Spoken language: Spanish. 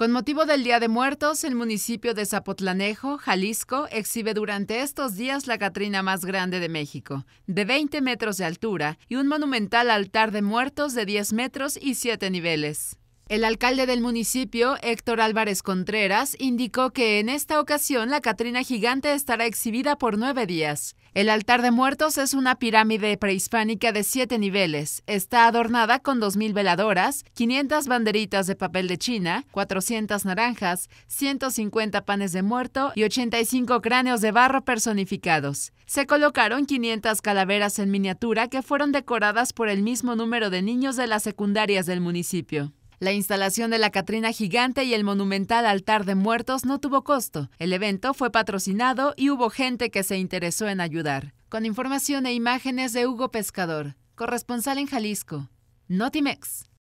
Con motivo del Día de Muertos, el municipio de Zapotlanejo, Jalisco, exhibe durante estos días la Catrina más grande de México, de 20 metros de altura, y un monumental altar de muertos de 10 metros y 7 niveles. El alcalde del municipio, Héctor Álvarez Contreras, indicó que en esta ocasión la Catrina Gigante estará exhibida por nueve días. El altar de muertos es una pirámide prehispánica de siete niveles. Está adornada con 2.000 veladoras, 500 banderitas de papel de China, 400 naranjas, 150 panes de muerto y 85 cráneos de barro personificados. Se colocaron 500 calaveras en miniatura que fueron decoradas por el mismo número de niños de las secundarias del municipio. La instalación de la Catrina Gigante y el monumental altar de muertos no tuvo costo. El evento fue patrocinado y hubo gente que se interesó en ayudar. Con información e imágenes de Hugo Pescador, corresponsal en Jalisco. Notimex.